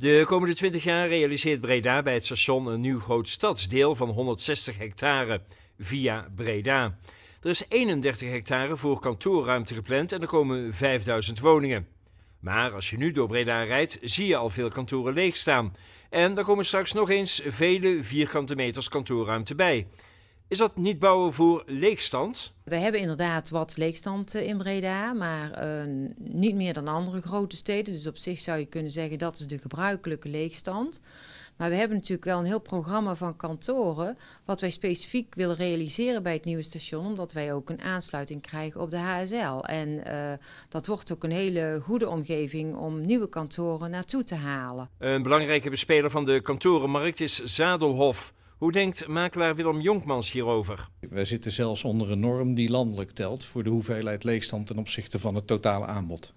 De komende 20 jaar realiseert Breda bij het station een nieuw groot stadsdeel van 160 hectare via Breda. Er is 31 hectare voor kantoorruimte gepland en er komen 5000 woningen. Maar als je nu door Breda rijdt, zie je al veel kantoren leegstaan En er komen straks nog eens vele vierkante meters kantoorruimte bij. Is dat niet bouwen voor leegstand? We hebben inderdaad wat leegstand eh, in Breda, maar eh, niet meer dan andere grote steden. Dus op zich zou je kunnen zeggen dat is de gebruikelijke leegstand. Maar we hebben natuurlijk wel een heel programma van kantoren. wat wij specifiek willen realiseren bij het nieuwe station. omdat wij ook een aansluiting krijgen op de HSL. En eh, dat wordt ook een hele goede omgeving om nieuwe kantoren naartoe te halen. Een belangrijke bespeler van de kantorenmarkt is Zadelhof. Hoe denkt makelaar Willem Jonkmans hierover? Wij zitten zelfs onder een norm die landelijk telt voor de hoeveelheid leegstand ten opzichte van het totale aanbod.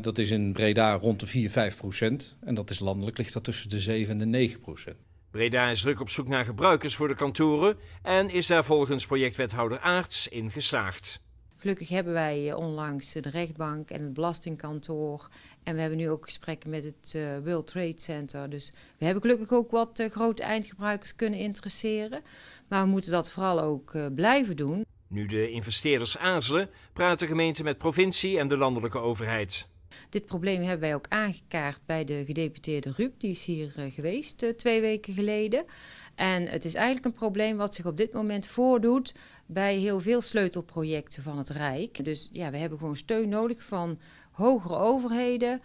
Dat is in Breda rond de 4, 5 procent. En dat is landelijk ligt dat tussen de 7 en de 9 procent. Breda is druk op zoek naar gebruikers voor de kantoren en is daar volgens projectwethouder Aarts in geslaagd. Gelukkig hebben wij eh, onlangs de rechtbank en het belastingkantoor. En we hebben nu ook gesprekken met het eh, World Trade Center. Dus we hebben gelukkig ook wat eh, grote eindgebruikers kunnen interesseren. Maar we moeten dat vooral ook blijven doen. Nu de investeerders aarzelen, praten de gemeente met provincie en de landelijke overheid. Dit probleem hebben wij ook aangekaart bij de gedeputeerde Ruud, die is hier eh, geweest eh, twee weken geleden. En het is eigenlijk een probleem wat zich op dit moment voordoet bij heel veel sleutelprojecten van het Rijk. Dus ja, we hebben gewoon steun nodig van hogere overheden.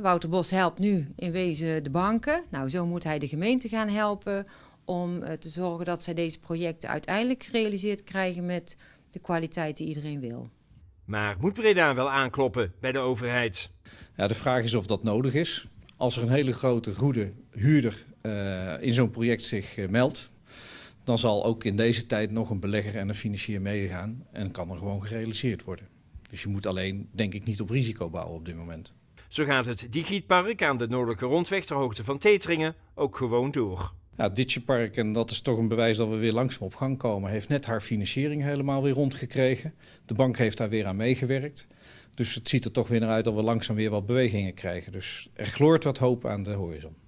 Wouter Bos helpt nu in wezen de banken. Nou, zo moet hij de gemeente gaan helpen om eh, te zorgen dat zij deze projecten uiteindelijk gerealiseerd krijgen met de kwaliteit die iedereen wil. Maar moet Breda wel aankloppen bij de overheid? Ja, de vraag is of dat nodig is. Als er een hele grote, goede huurder eh, in zo'n project zich eh, meldt... dan zal ook in deze tijd nog een belegger en een financier meegaan... en kan er gewoon gerealiseerd worden. Dus je moet alleen, denk ik, niet op risico bouwen op dit moment. Zo gaat het Digietpark aan de Noordelijke Rondweg ter hoogte van Teteringen ook gewoon door. Nou, ja, en dat is toch een bewijs dat we weer langzaam op gang komen, heeft net haar financiering helemaal weer rondgekregen. De bank heeft daar weer aan meegewerkt. Dus het ziet er toch weer naar uit dat we langzaam weer wat bewegingen krijgen. Dus er gloort wat hoop aan de horizon.